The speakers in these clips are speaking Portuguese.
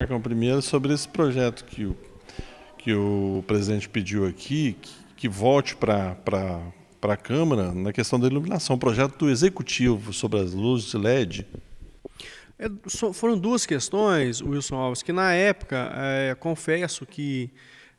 Marcão, primeiro sobre esse projeto que o, que o presidente pediu aqui, que, que volte para a Câmara na questão da iluminação, o projeto do Executivo sobre as luzes LED. É, foram duas questões, Wilson Alves, que na época, é, confesso que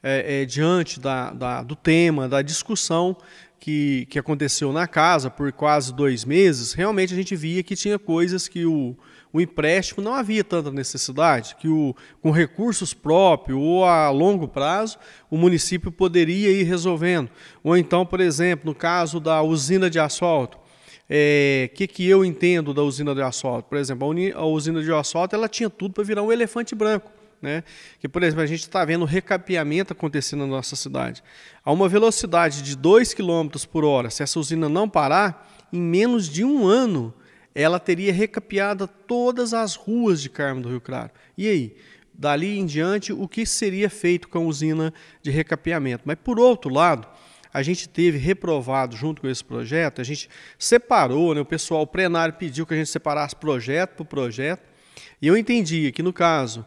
é, é diante da, da, do tema, da discussão, que, que aconteceu na casa por quase dois meses, realmente a gente via que tinha coisas que o, o empréstimo não havia tanta necessidade, que o, com recursos próprios ou a longo prazo o município poderia ir resolvendo. Ou então, por exemplo, no caso da usina de asfalto, o é, que, que eu entendo da usina de asfalto? Por exemplo, a, uni, a usina de asfalto ela tinha tudo para virar um elefante branco. Né? Que, por exemplo, a gente está vendo recapeamento acontecendo na nossa cidade. A uma velocidade de 2 km por hora, se essa usina não parar, em menos de um ano ela teria recapeado todas as ruas de Carmo do Rio Claro. E aí? Dali em diante, o que seria feito com a usina de recapeamento? Mas, por outro lado, a gente teve reprovado junto com esse projeto, a gente separou, né, o pessoal plenário pediu que a gente separasse projeto por projeto, e eu entendi que, no caso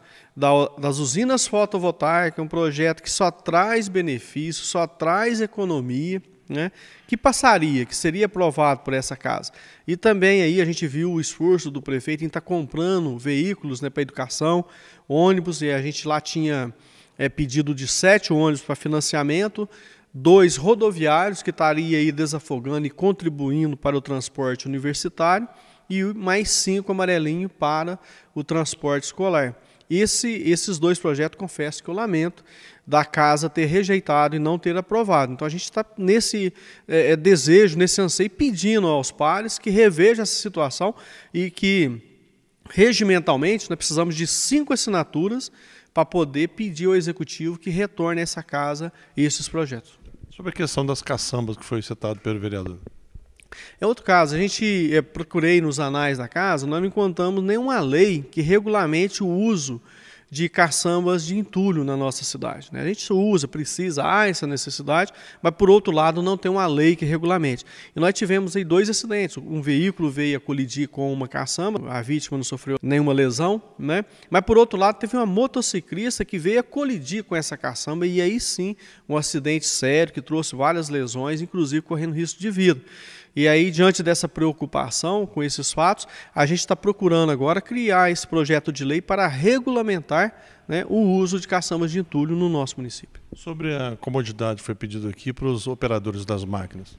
das usinas fotovoltaicas, é um projeto que só traz benefício, só traz economia, né, que passaria, que seria aprovado por essa casa. E também aí a gente viu o esforço do prefeito em estar tá comprando veículos né, para educação, ônibus, e a gente lá tinha é, pedido de sete ônibus para financiamento, dois rodoviários que estaria tá aí desafogando e contribuindo para o transporte universitário, e mais cinco amarelinho para o transporte escolar. Esse, esses dois projetos, confesso que eu lamento da casa ter rejeitado e não ter aprovado. Então a gente está nesse é, é, desejo, nesse anseio, pedindo aos pares que reveja essa situação e que regimentalmente nós precisamos de cinco assinaturas para poder pedir ao executivo que retorne a essa casa esses projetos. Sobre a questão das caçambas que foi citado pelo vereador. É outro caso, a gente é, procurei nos anais da casa, não encontramos nenhuma lei que regulamente o uso de caçambas de entulho na nossa cidade. Né? A gente usa, precisa, há essa necessidade, mas por outro lado não tem uma lei que regulamente. E nós tivemos aí dois acidentes. Um veículo veio a colidir com uma caçamba, a vítima não sofreu nenhuma lesão, né? mas por outro lado teve uma motociclista que veio a colidir com essa caçamba e aí sim um acidente sério que trouxe várias lesões, inclusive correndo risco de vida. E aí, diante dessa preocupação com esses fatos, a gente está procurando agora criar esse projeto de lei para regulamentar né, o uso de caçambas de entulho no nosso município. Sobre a comodidade foi pedido aqui para os operadores das máquinas.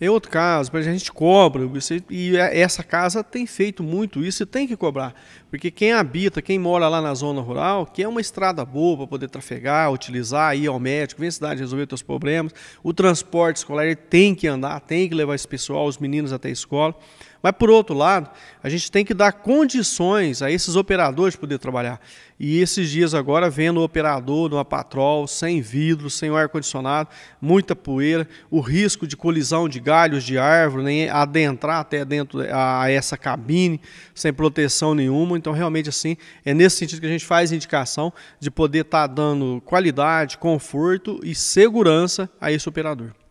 É outro caso, a gente cobra, e é, essa casa tem feito muito isso e tem que cobrar. Porque quem habita, quem mora lá na zona rural, quer é uma estrada boa para poder trafegar, utilizar, ir ao médico, vem à cidade resolver seus problemas. O transporte escolar tem que andar, tem que levar esse pessoal, os meninos até a escola. Mas, por outro lado, a gente tem que dar condições a esses operadores de poder trabalhar. E esses dias agora, vendo o operador numa patrol, sem vidro, sem ar-condicionado, muita poeira, o risco de colisão de galhos de árvore, nem adentrar até dentro a essa cabine, sem proteção nenhuma. Então, realmente, assim, é nesse sentido que a gente faz indicação de poder estar tá dando qualidade, conforto e segurança a esse operador.